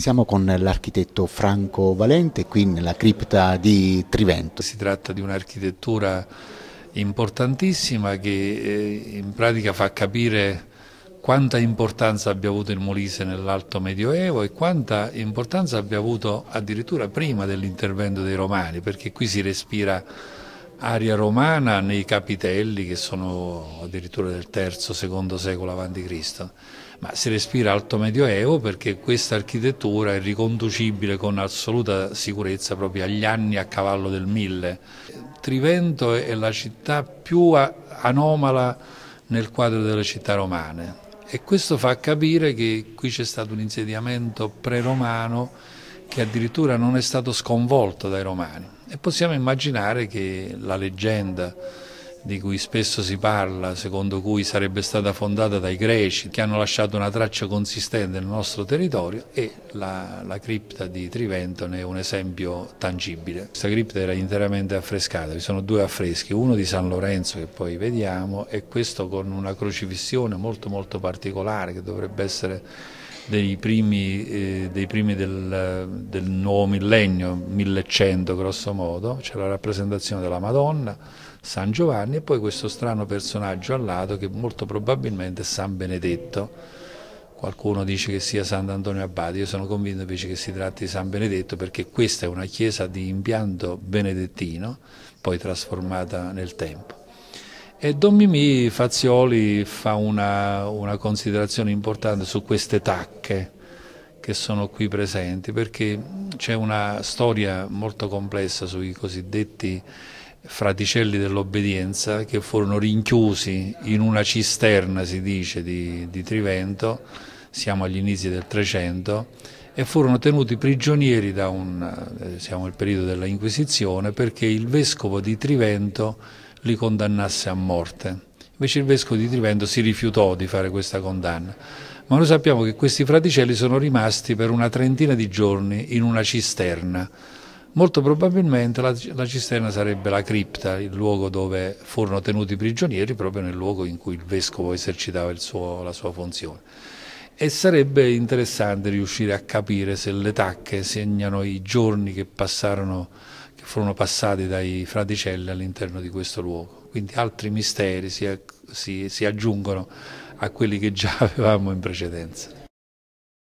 Siamo con l'architetto Franco Valente qui nella cripta di Trivento. Si tratta di un'architettura importantissima che eh, in pratica fa capire quanta importanza abbia avuto il Molise nell'Alto Medioevo e quanta importanza abbia avuto addirittura prima dell'intervento dei Romani, perché qui si respira aria romana nei capitelli che sono addirittura del terzo, secondo secolo a.C., ma si respira alto medioevo perché questa architettura è riconducibile con assoluta sicurezza proprio agli anni a cavallo del mille. Trivento è la città più anomala nel quadro delle città romane e questo fa capire che qui c'è stato un insediamento pre-romano che addirittura non è stato sconvolto dai romani. E possiamo immaginare che la leggenda di cui spesso si parla, secondo cui sarebbe stata fondata dai greci, che hanno lasciato una traccia consistente nel nostro territorio e la, la cripta di Trivento ne è un esempio tangibile. Questa cripta era interamente affrescata, vi sono due affreschi, uno di San Lorenzo che poi vediamo e questo con una crocifissione molto molto particolare che dovrebbe essere dei primi, eh, dei primi del, del, nuovo millennio, 1100 grosso modo, c'è la rappresentazione della Madonna, San Giovanni e poi questo strano personaggio al lato che molto probabilmente è San Benedetto. Qualcuno dice che sia Sant'Antonio Abbate, io sono convinto invece che si tratti di San Benedetto perché questa è una chiesa di impianto benedettino, poi trasformata nel tempo. E Don Mimì Fazioli fa una, una considerazione importante su queste tacche che sono qui presenti, perché c'è una storia molto complessa sui cosiddetti fraticelli dell'obbedienza che furono rinchiusi in una cisterna, si dice, di, di, Trivento, siamo agli inizi del 300, e furono tenuti prigionieri da un, eh, siamo nel periodo dell'Inquisizione, perché il vescovo di Trivento li condannasse a morte. Invece il vescovo di Trivento si rifiutò di fare questa condanna. Ma noi sappiamo che questi fraticelli sono rimasti per una trentina di giorni in una cisterna. Molto probabilmente la, la cisterna sarebbe la cripta, il luogo dove furono tenuti i prigionieri, proprio nel luogo in cui il vescovo esercitava suo, la sua funzione. E sarebbe interessante riuscire a capire se le tacche segnano i giorni che passarono furono passati dai fraticelli all'interno di questo luogo. Quindi altri misteri si, si, si aggiungono a quelli che già avevamo in precedenza.